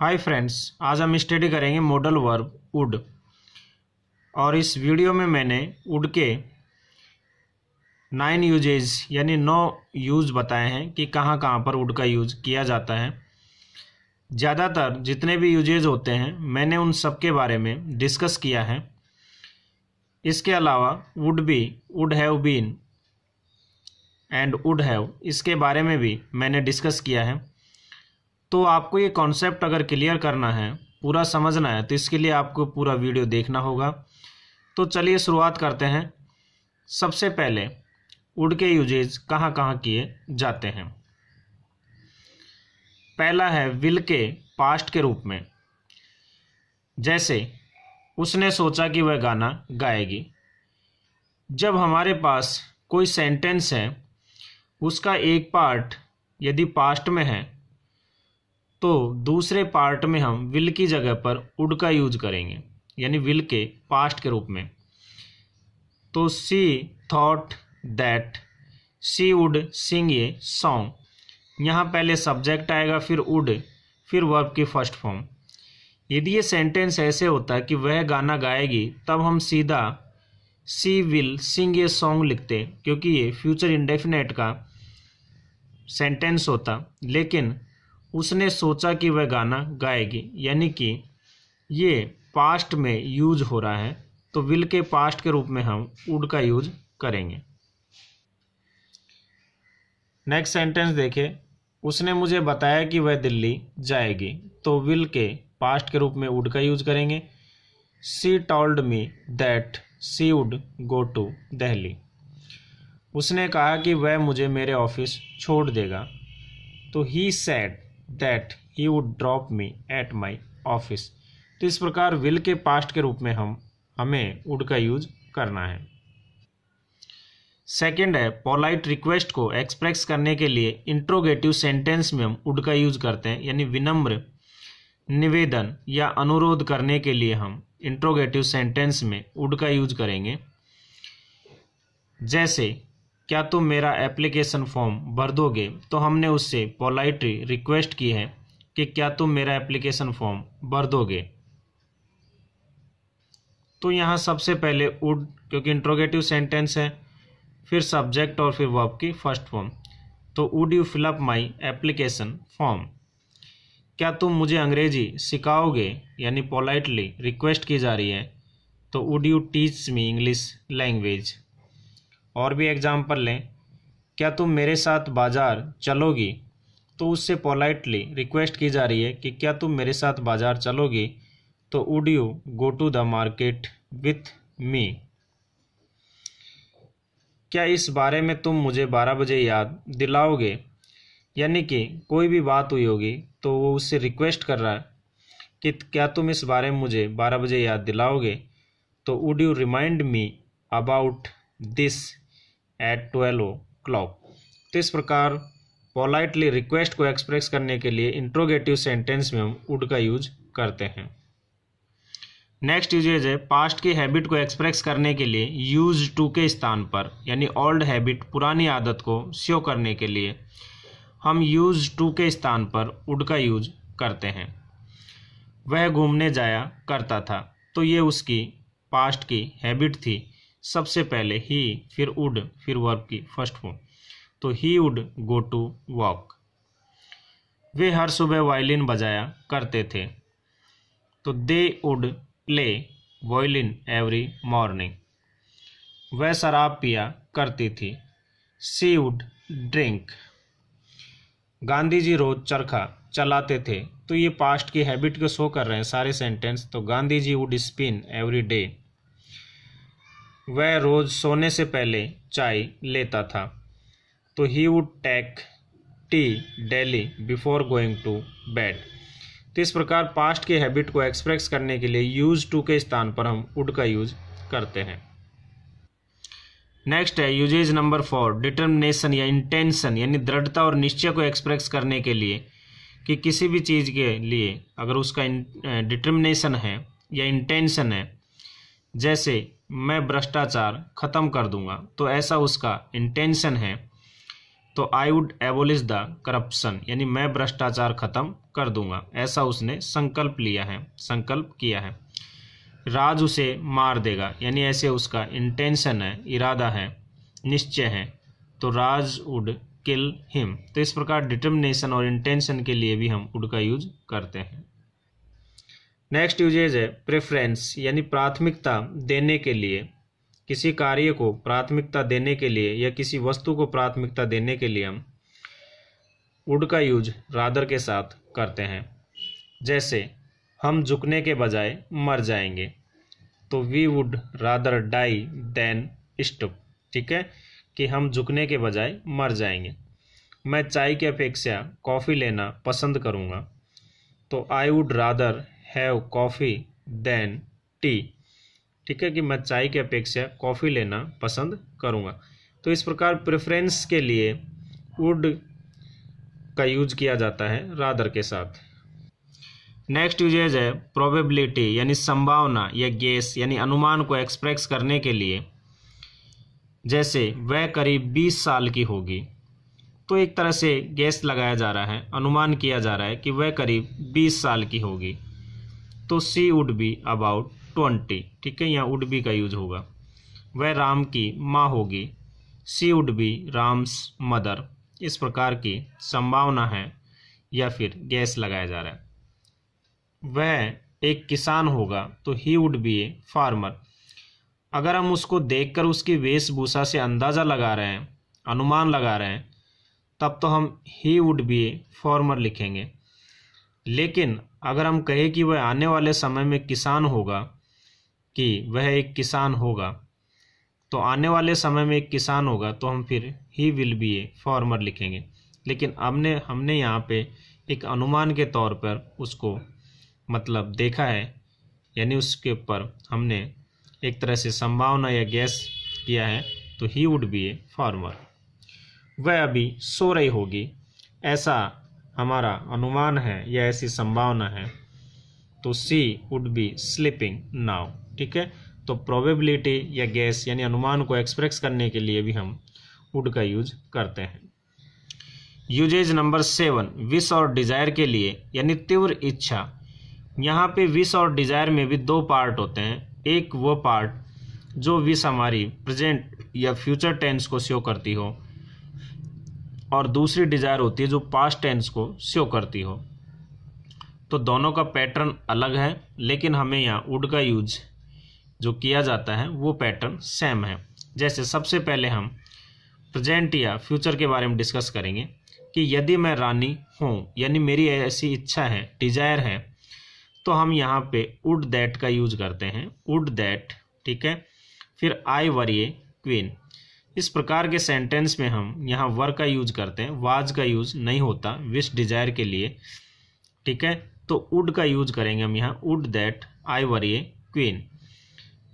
hi friends आज हम study करेंगे मॉडल वर्ब वुड और इस वीडियो में मैंने वुड के नाइन यूजेज यानी नौ यूज़ बताए हैं कि कहाँ कहाँ पर उड का यूज किया जाता है ज़्यादातर जितने भी यूजेज होते हैं मैंने उन सब के बारे में डिस्कस किया है इसके अलावा would be would have been and would have इसके बारे में भी मैंने डिस्कस किया है तो आपको ये कॉन्सेप्ट अगर क्लियर करना है पूरा समझना है तो इसके लिए आपको पूरा वीडियो देखना होगा तो चलिए शुरुआत करते हैं सबसे पहले वुड के यूजेज कहाँ कहाँ किए जाते हैं पहला है विल के पास्ट के रूप में जैसे उसने सोचा कि वह गाना गाएगी जब हमारे पास कोई सेंटेंस है उसका एक पार्ट यदि पास्ट में है तो दूसरे पार्ट में हम विल की जगह पर उड का यूज करेंगे यानी विल के पास्ट के रूप में तो she thought that she would sing a song यहाँ पहले सब्जेक्ट आएगा फिर उड फिर वर्ब की फर्स्ट फॉर्म यदि ये सेंटेंस ऐसे होता कि वह गाना गाएगी तब हम सीधा सी विल सिंग ए सॉन्ग लिखते क्योंकि ये फ्यूचर इंडेफिनेट का सेंटेंस होता लेकिन उसने सोचा कि वह गाना गाएगी यानी कि ये पास्ट में यूज हो रहा है तो विल के पास्ट के रूप में हम वुड का यूज करेंगे नेक्स्ट सेंटेंस देखें उसने मुझे बताया कि वह दिल्ली जाएगी तो विल के पास्ट के रूप में वुड का यूज करेंगे she told me that she would go to Delhi उसने कहा कि वह मुझे मेरे ऑफिस छोड़ देगा तो he said that he would drop me at my office तो इस प्रकार विल के पास्ट के रूप में हम हमें वुड का यूज करना है सेकेंड है पोलाइट रिक्वेस्ट को एक्सप्रेस करने के लिए इंट्रोगेटिव सेंटेंस में हम वुड का यूज करते हैं यानी विनम्र निवेदन या अनुरोध करने के लिए हम इंट्रोगेटिव सेंटेंस में वुड का यूज करेंगे जैसे क्या तुम मेरा एप्लीकेशन फॉर्म भर दोगे तो हमने उससे पोलाइटली रिक्वेस्ट की है कि क्या तुम मेरा एप्लीकेशन फॉर्म भर दोगे तो यहाँ सबसे पहले उड क्योंकि इंट्रोगेटिव सेंटेंस है फिर सब्जेक्ट और फिर वर्ब की फर्स्ट फॉर्म तो would you fill up my application form क्या तुम मुझे अंग्रेजी सिखाओगे यानी पोलाइटली रिक्वेस्ट की जा रही है तो would you teach me English language और भी एग्जाम्पल लें क्या तुम मेरे साथ बाज़ार चलोगी तो उससे पोलाइटली रिक्वेस्ट की जा रही है कि क्या तुम मेरे साथ बाज़ार चलोगी तो would you go to the market with me क्या इस बारे में तुम मुझे बारह बजे याद दिलाओगे यानी कि कोई भी बात हुई होगी तो वो उससे रिक्वेस्ट कर रहा है कि क्या तुम इस बारे में मुझे बारह बजे याद दिलाओगे तो would you remind me about this at twelve o'clock तो इस प्रकार पोलाइटली रिक्वेस्ट को एक्सप्रेस करने के लिए इंट्रोगेटिव सेंटेंस में हम वुड का यूज करते हैं नेक्स्ट यूजेज है पास्ट की हैबिट को एक्सप्रेस करने के लिए यूज टू के स्थान पर यानी ओल्ड हैबिट पुरानी आदत को शो करने के लिए हम यूज टू के स्थान पर वुड का यूज करते हैं वह घूमने जाया करता था तो ये उसकी पास्ट की हैबिट थी सबसे पहले ही फिर उड फिर वर्ब की फर्स्ट फॉर्म तो he would go to walk वे हर सुबह वायलिन बजाया करते थे तो दे उड प्ले वायलिन एवरी मॉर्निंग वह शराब पिया करती थी सी उड ड्रिंक गांधी जी रोज चरखा चलाते थे तो ये पास्ट की हैबिट को शो कर रहे हैं सारे सेंटेंस तो Gandhi ji would spin every day वह रोज़ सोने से पहले चाय लेता था तो he would take tea daily before going to bed तो इस प्रकार पास्ट के हैबिट को एक्सप्रेस करने के लिए यूज टू के स्थान पर हम वुड का यूज करते हैं नेक्स्ट है यूजेज नंबर फोर डिटर्मिनेशन या इंटेंशन यानी दृढ़ता और निश्चय को एक्सप्रेस करने के लिए कि किसी भी चीज़ के लिए अगर उसका डिटर्मिनेशन eh, है या इंटेंशन है जैसे मैं भ्रष्टाचार ख़त्म कर दूंगा तो ऐसा उसका इंटेंशन है तो I would abolish the corruption यानी मैं भ्रष्टाचार ख़त्म कर दूंगा ऐसा उसने संकल्प लिया है संकल्प किया है राज उसे मार देगा यानी ऐसे उसका इंटेंशन है इरादा है निश्चय है तो राज वुड किल हिम तो इस प्रकार डिटर्मिनेशन और इंटेंशन के लिए भी हम वुड का यूज करते हैं नेक्स्ट यूजेज है प्रेफरेंस यानी प्राथमिकता देने के लिए किसी कार्य को प्राथमिकता देने के लिए या किसी वस्तु को प्राथमिकता देने के लिए हम वुड का यूज रादर के साथ करते हैं जैसे हम झुकने के बजाय मर जाएंगे तो we would rather die than stop ठीक है कि हम झुकने के बजाय मर जाएंगे मैं चाय की अपेक्षा कॉफ़ी लेना पसंद करूँगा तो I would rather have coffee than tea ठीक है कि मैं चाय की अपेक्षा कॉफ़ी लेना पसंद करूँगा तो इस प्रकार प्रेफरेंस के लिए वुड का यूज किया जाता है रादर के साथ नेक्स्ट यूजेज है प्रोबेबिलिटी यानी संभावना या गेस यानी अनुमान को एक्सप्रेस करने के लिए जैसे वह करीब बीस साल की होगी तो एक तरह से गैस लगाया जा रहा है अनुमान किया जा रहा है कि वह करीब बीस साल की होगी तो she would be about twenty ठीक है यहाँ वुड बी का यूज होगा वह राम की माँ होगी she would be Ram's mother इस प्रकार की संभावना है या फिर गैस लगाया जा रहा है वह एक किसान होगा तो he would be a farmer अगर हम उसको देखकर उसकी वेशभूषा से अंदाज़ा लगा रहे हैं अनुमान लगा रहे हैं तब तो हम he would be a farmer लिखेंगे लेकिन अगर हम कहें कि वह आने वाले समय में किसान होगा कि वह एक किसान होगा तो आने वाले समय में एक किसान होगा तो हम फिर he will be a farmer लिखेंगे लेकिन हमने हमने यहाँ पे एक अनुमान के तौर पर उसको मतलब देखा है यानी उसके ऊपर हमने एक तरह से संभावना या गैस किया है तो he would be a farmer वह अभी सो रही होगी ऐसा हमारा अनुमान है या ऐसी संभावना है तो she would be sleeping now ठीक है तो प्रोबेबिलिटी या गैस यानी अनुमान को एक्सप्रेस करने के लिए भी हम वुड का यूज करते हैं यूजेज नंबर सेवन विश और डिज़ायर के लिए यानी तीव्र इच्छा यहाँ पे विश और डिज़ायर में भी दो पार्ट होते हैं एक वो पार्ट जो विश हमारी प्रेजेंट या फ्यूचर टेंस को शो करती हो और दूसरी डिज़ायर होती है जो पास्ट टेंस को शो करती हो तो दोनों का पैटर्न अलग है लेकिन हमें यहाँ वुड का यूज जो किया जाता है वो पैटर्न सेम है जैसे सबसे पहले हम प्रेजेंट या फ्यूचर के बारे में डिस्कस करेंगे कि यदि मैं रानी हूँ यानी मेरी ऐसी इच्छा है डिज़ायर है तो हम यहाँ पे वुड दैट का यूज करते हैं वुड दैट ठीक है फिर आई वरिए क्वीन इस प्रकार के सेंटेंस में हम यहाँ वर का यूज करते हैं वाज का यूज नहीं होता विश डिजायर के लिए ठीक है तो उड का यूज करेंगे हम यहाँ उड दैट आई वर ये क्वीन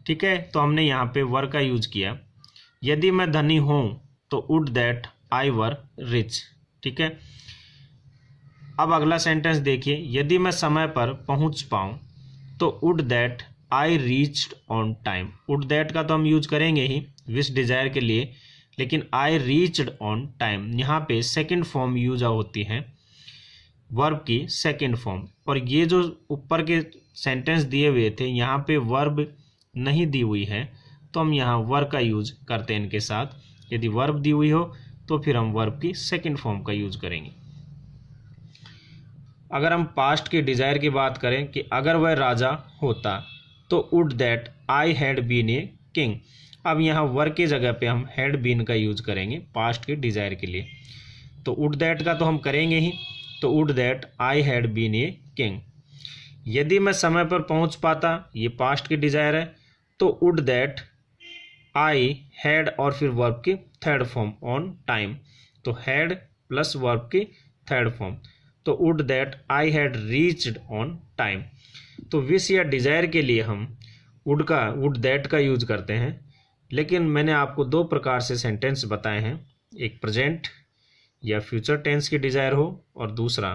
ठीक है तो हमने यहाँ पे वर का यूज किया यदि मैं धनी हूँ तो would that I were rich ठीक है अब अगला सेंटेंस देखिए यदि मैं समय पर पहुँच पाऊँ तो would that I reached on time would that का तो हम यूज करेंगे ही विश डिजायर के लिए लेकिन आई रीच्ड ऑन टाइम यहाँ पे सेकेंड फॉर्म यूज होती है वर्ब की सेकेंड फॉर्म और ये जो ऊपर के सेंटेंस दिए हुए थे यहाँ पे वर्ब नहीं दी हुई है तो हम यहाँ वर्ब का यूज करते हैं इनके साथ यदि वर्ब दी हुई हो तो फिर हम वर्ब की सेकेंड फॉर्म का यूज करेंगे अगर हम पास्ट के डिजायर की बात करें कि अगर वह राजा होता तो would that I had been a king अब यहाँ वर के जगह पे हम हैड बीन का यूज करेंगे पास्ट के डिज़ायर के लिए तो उड दैट का तो हम करेंगे ही तो would that I had been a king यदि मैं समय पर पहुंच पाता ये पास्ट की डिज़ायर है तो उड दैट आई हैड और फिर वर्ब की थर्ड फॉर्म ऑन टाइम तो हैड प्लस वर्ब की थर्ड फॉर्म तो would that I had reached on time तो विश या डिज़ायर के लिए हम उड का वुड दैट का यूज करते हैं लेकिन मैंने आपको दो प्रकार से सेंटेंस बताए हैं एक प्रेजेंट या फ्यूचर टेंस की डिज़ायर हो और दूसरा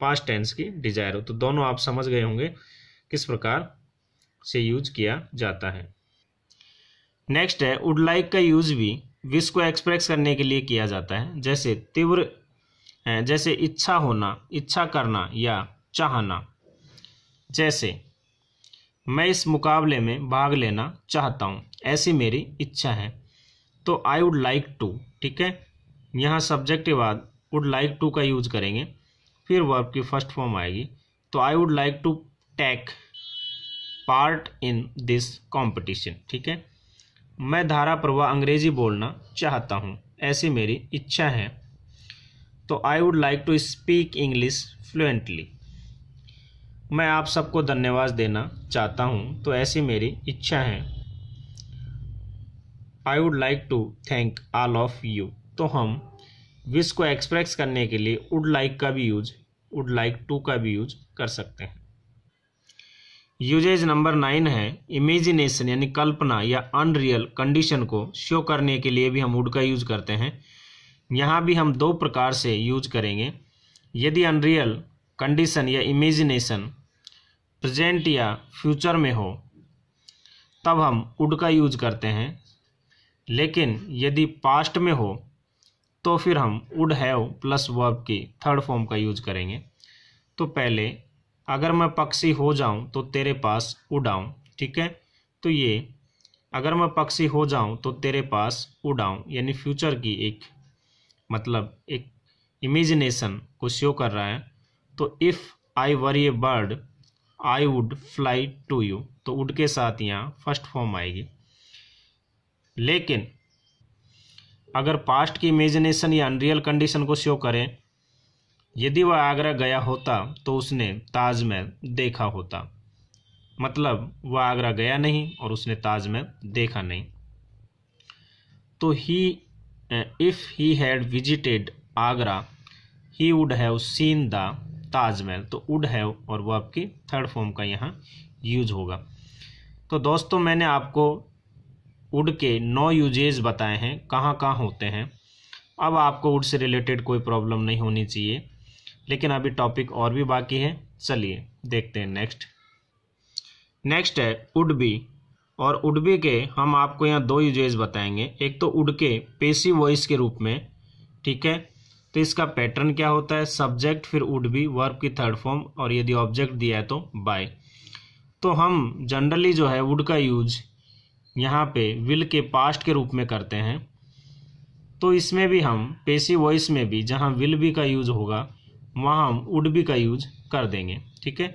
पास्ट टेंस की डिज़ायर हो तो दोनों आप समझ गए होंगे किस प्रकार से यूज किया जाता है नेक्स्ट है वुड लाइक का यूज भी विश को एक्सप्रेस करने के लिए किया जाता है जैसे तीव्र जैसे इच्छा होना इच्छा करना या चाहना जैसे मैं इस मुकाबले में भाग लेना चाहता हूँ ऐसी मेरी इच्छा है तो आई वुड लाइक टू ठीक है यहाँ सब्जेक्ट के बाद वुड लाइक टू का यूज करेंगे फिर वर्ब की फर्स्ट फॉर्म आएगी तो I would like to take part in this competition ठीक है मैं धारा प्रवाह अंग्रेजी बोलना चाहता हूँ ऐसी मेरी इच्छा है तो I would like to speak English fluently मैं आप सबको धन्यवाद देना चाहता हूँ तो ऐसी मेरी इच्छा है I would like to thank all of you तो हम विश को एक्सप्रेस करने के लिए वुड लाइक का भी यूज वुड लाइक टू का भी यूज कर सकते हैं यूजेज नंबर नाइन है इमेजिनेशन यानी कल्पना या अनरियल कंडीशन को शो करने के लिए भी हम वुड का यूज करते हैं यहाँ भी हम दो प्रकार से यूज करेंगे यदि अनरियल कंडीशन या इमेजिनेशन प्रेजेंट या फ्यूचर में हो तब हम वुड का यूज करते हैं लेकिन यदि पास्ट में हो तो फिर हम वुड हैव प्लस वर्ब की थर्ड फॉर्म का यूज करेंगे तो पहले अगर मैं पक्षी हो जाऊं तो तेरे पास उड़ाऊं ठीक है तो ये अगर मैं पक्षी हो जाऊं तो तेरे पास उड़ाऊं यानी फ्यूचर की एक मतलब एक इमेजिनेशन को शो कर रहा है तो if I were a bird I would fly to you तो उड के साथ यहाँ फर्स्ट फॉर्म आएगी लेकिन अगर पास्ट की इमेजिनेशन या अनरियल कंडीशन को शो करें यदि वह आगरा गया होता तो उसने ताजमहल देखा होता मतलब वह आगरा गया नहीं और उसने ताजमहल देखा नहीं तो he if he had visited Agra he would have seen the Taj Mahal तो वुड हैव और वो आपकी थर्ड फॉर्म का यहाँ यूज होगा तो दोस्तों मैंने आपको उड के नौ यूजेज बताए हैं कहाँ कहाँ होते हैं अब आपको उड से रिलेटेड कोई प्रॉब्लम नहीं होनी चाहिए लेकिन अभी टॉपिक और भी बाकी है चलिए देखते हैं नेक्स्ट नेक्स्ट है उड बी और उड बी के हम आपको यहाँ दो यूजेज बताएंगे एक तो उड के पेशी वॉइस के रूप में ठीक है तो इसका पैटर्न क्या होता है सब्जेक्ट फिर उड बी वर्ब की थर्ड फॉर्म और यदि ऑब्जेक्ट दिया है तो बाय तो हम जनरली जो है वुड का यूज यहाँ पे विल के पास्ट के रूप में करते हैं तो इसमें भी हम पेशी वॉइस में भी जहाँ विल भी का यूज होगा वहाँ हम उड भी का यूज कर देंगे ठीक है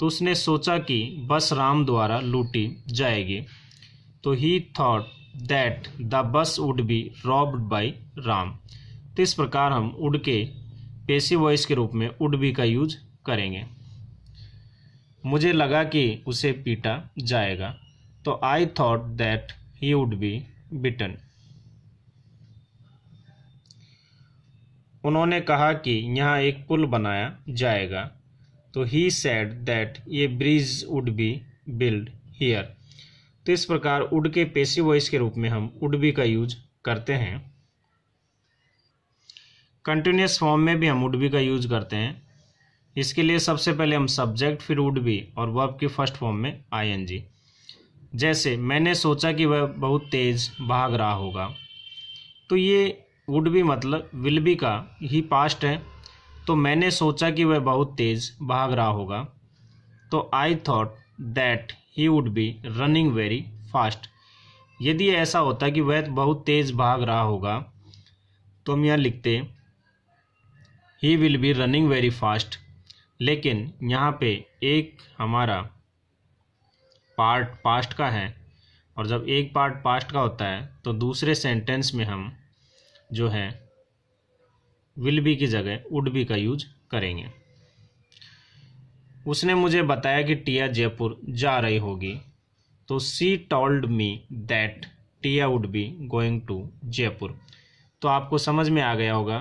तो उसने सोचा कि बस राम द्वारा लूटी जाएगी तो he thought that the bus would be robbed by Ram तो इस प्रकार हम उड के पेशी वॉइस के रूप में उड बी का यूज करेंगे मुझे लगा कि उसे पीटा जाएगा तो I thought that he would be beaten उन्होंने कहा कि यहाँ एक पुल बनाया जाएगा तो ही सेड दैट ये bridge would be build here तो इस प्रकार उड के पेशी वॉइस के रूप में हम उड बी का यूज करते हैं कंटिन्यूस फॉर्म में भी हम उड बी का यूज करते हैं इसके लिए सबसे पहले हम सब्जेक्ट फिर उड बी और वर्ब की फर्स्ट फॉर्म में आई जी जैसे मैंने सोचा कि वह बहुत तेज़ भाग रहा होगा तो ये वुड भी मतलब विल भी का ही पास्ट है तो मैंने सोचा कि वह बहुत तेज़ भाग रहा होगा तो I thought that he would be running very fast यदि ऐसा होता कि वह बहुत तेज़ भाग रहा होगा तो हम यहाँ लिखते he will be running very fast लेकिन यहाँ पे एक हमारा पार्ट पास्ट का है और जब एक पार्ट पास्ट का होता है तो दूसरे सेंटेंस में हम जो है विल बी की जगह वुड बी का यूज करेंगे उसने मुझे बताया कि टिया जयपुर जा रही होगी तो she told me that Tia would be going to Jaipur तो आपको समझ में आ गया होगा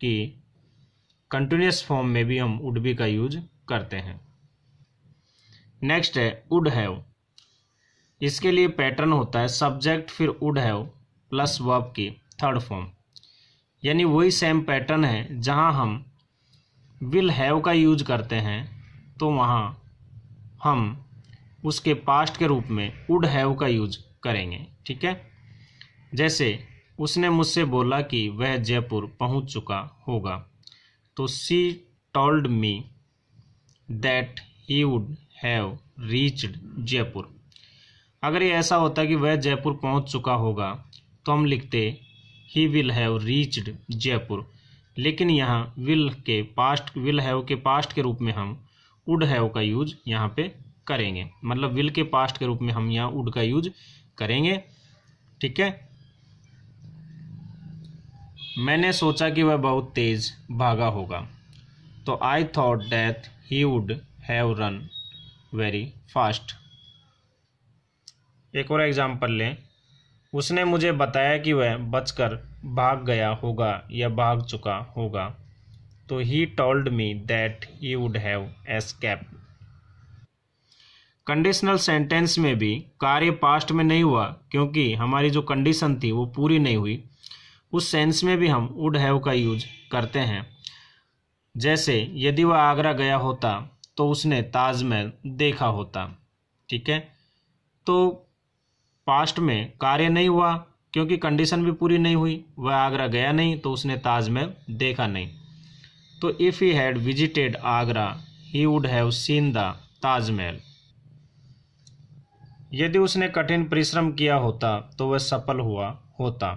कि कंटिन्यूस फॉर्म में भी हम वुड बी का यूज करते हैं नेक्स्ट है वुड हैव इसके लिए पैटर्न होता है सब्जेक्ट फिर वुड हैव प्लस वर्ब की थर्ड फॉर्म यानी वही सेम पैटर्न है जहां हम विल हैव का यूज करते हैं तो वहां हम उसके पास्ट के रूप में वुड हैव का यूज करेंगे ठीक है जैसे उसने मुझसे बोला कि वह जयपुर पहुंच चुका होगा तो she told me that he would have reached Jaipur अगर ये ऐसा होता कि वह जयपुर पहुंच चुका होगा तो हम लिखते he will have reached Jaipur लेकिन यहाँ विल के पास्ट विल हैव के पास्ट के रूप में हम वुड हैव का यूज यहाँ पे करेंगे मतलब विल के पास्ट के रूप में हम यहाँ वुड का यूज करेंगे ठीक है मैंने सोचा कि वह बहुत तेज भागा होगा तो I thought that he would have run very fast एक और एग्ज़ाम्पल लें उसने मुझे बताया कि वह बचकर भाग गया होगा या भाग चुका होगा तो he told me that he would have escape conditional sentence में भी कार्य पास्ट में नहीं हुआ क्योंकि हमारी जो कंडीशन थी वो पूरी नहीं हुई उस सेंस में भी हम वुड हैव का यूज करते हैं जैसे यदि वह आगरा गया होता तो उसने ताजमहल देखा होता ठीक है तो पास्ट में कार्य नहीं हुआ क्योंकि कंडीशन भी पूरी नहीं हुई वह आगरा गया नहीं तो उसने ताजमहल देखा नहीं तो if he had visited Agra he would have seen the Taj Mahal यदि उसने कठिन परिश्रम किया होता तो वह सफल हुआ होता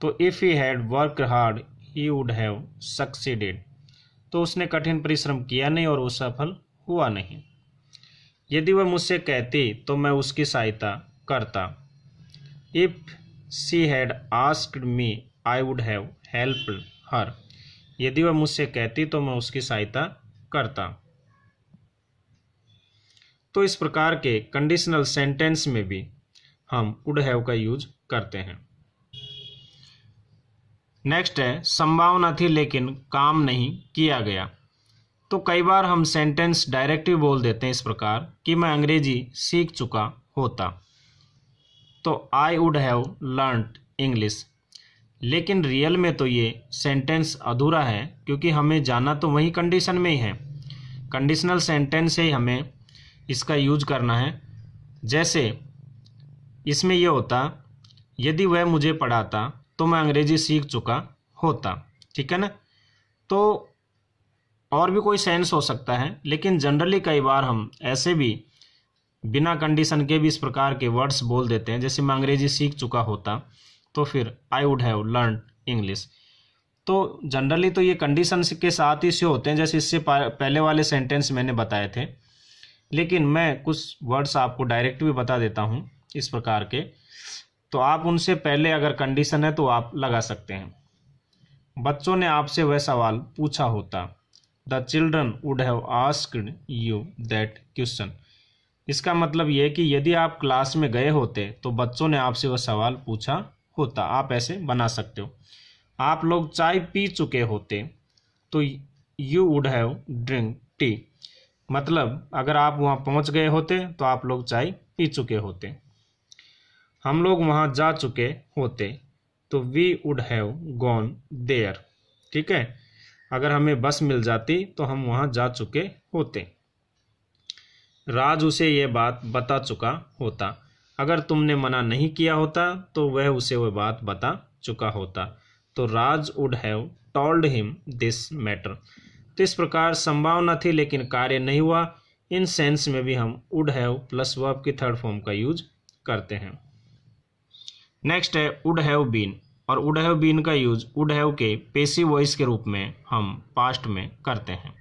तो if he had work hard he would have succeeded तो उसने कठिन परिश्रम किया नहीं और वो सफल हुआ नहीं यदि वह मुझसे कहती तो मैं उसकी सहायता करता if she had asked me I would have help her यदि वह मुझसे कहती तो मैं उसकी सहायता करता तो इस प्रकार के कंडीशनल सेंटेंस में भी हम वुड हैव का यूज करते हैं नेक्स्ट है संभावना थी लेकिन काम नहीं किया गया तो कई बार हम सेंटेंस डायरेक्टिव बोल देते हैं इस प्रकार कि मैं अंग्रेजी सीख चुका होता तो I would have learned English लेकिन रियल में तो ये सेंटेंस अधूरा है क्योंकि हमें जाना तो वही कंडीशन में ही है कंडीशनल सेंटेंस से ही हमें इसका यूज करना है जैसे इसमें यह होता यदि वह मुझे पढ़ाता तो मैं अंग्रेजी सीख चुका होता ठीक है ना तो और भी कोई सेंस हो सकता है लेकिन जनरली कई बार हम ऐसे भी बिना कंडीशन के भी इस प्रकार के वर्ड्स बोल देते हैं जैसे मैं अंग्रेजी सीख चुका होता तो फिर I would have learn English तो जनरली तो ये कंडीशन के साथ ही से होते हैं जैसे इससे पहले वाले सेंटेंस मैंने बताए थे लेकिन मैं कुछ वर्ड्स आपको डायरेक्ट भी बता देता हूँ इस प्रकार के तो आप उनसे पहले अगर कंडीशन है तो आप लगा सकते हैं बच्चों ने आपसे वह सवाल पूछा होता the children would have asked you that question इसका मतलब यह कि यदि आप क्लास में गए होते तो बच्चों ने आपसे वह सवाल पूछा होता आप ऐसे बना सकते हो आप लोग चाय पी चुके होते तो you would have drink tea मतलब अगर आप वहाँ पहुँच गए होते तो आप लोग चाय पी चुके होते हम लोग वहाँ जा चुके होते तो we would have gone there ठीक है अगर हमें बस मिल जाती तो हम वहाँ जा चुके होते राज उसे यह बात बता चुका होता अगर तुमने मना नहीं किया होता तो वह उसे वह बात बता चुका होता तो Raj would have told him this matter तो इस प्रकार संभावना थी लेकिन कार्य नहीं हुआ इन सेंस में भी हम वुड हैव प्लस वर्ब की थर्ड फॉर्म का यूज करते हैं नेक्स्ट है वुड हैव बीन और वुड हैव बीन का यूज वुड हैव के पेशी वॉइस के रूप में हम पास्ट में करते हैं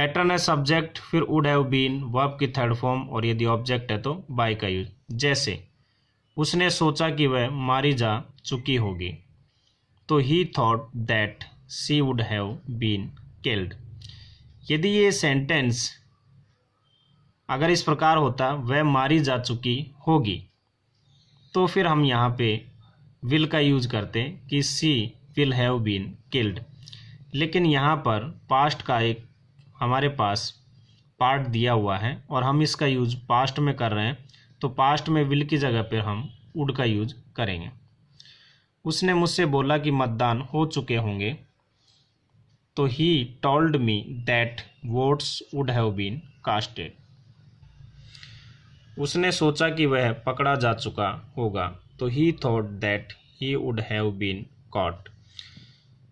पैटर्न है सब्जेक्ट फिर वुड हैव बीन वर्ब की थर्ड फॉर्म और यदि ऑब्जेक्ट है तो बाय का यूज जैसे उसने सोचा कि वह मारी जा चुकी होगी तो he thought that she would have been killed यदि ये सेंटेंस अगर इस प्रकार होता वह मारी जा चुकी होगी तो फिर हम यहाँ पे विल का यूज करते कि she will have been killed लेकिन यहाँ पर पास्ट का एक हमारे पास पार्ट दिया हुआ है और हम इसका यूज पास्ट में कर रहे हैं तो पास्ट में विल की जगह पर हम उड का यूज करेंगे उसने मुझसे बोला कि मतदान हो चुके होंगे तो he told me that votes would have been casted उसने सोचा कि वह पकड़ा जा चुका होगा तो he thought that he would have been caught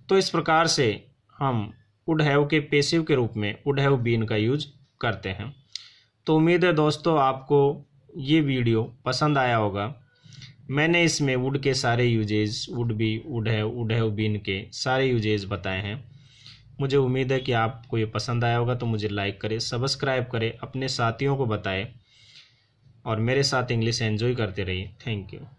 तो इस प्रकार से हम वुड हैव के पेशिव के रूप में वुड हैव बीन का यूज करते हैं तो उम्मीद है दोस्तों आपको ये वीडियो पसंद आया होगा मैंने इसमें वुड के सारे usages would be would have would have been के सारे यूजेज बताए हैं मुझे उम्मीद है कि आपको ये पसंद आया होगा तो मुझे लाइक करें सब्सक्राइब करें अपने साथियों को बताएं और मेरे साथ इंग्लिश एंजॉय करते रहिए थैंक यू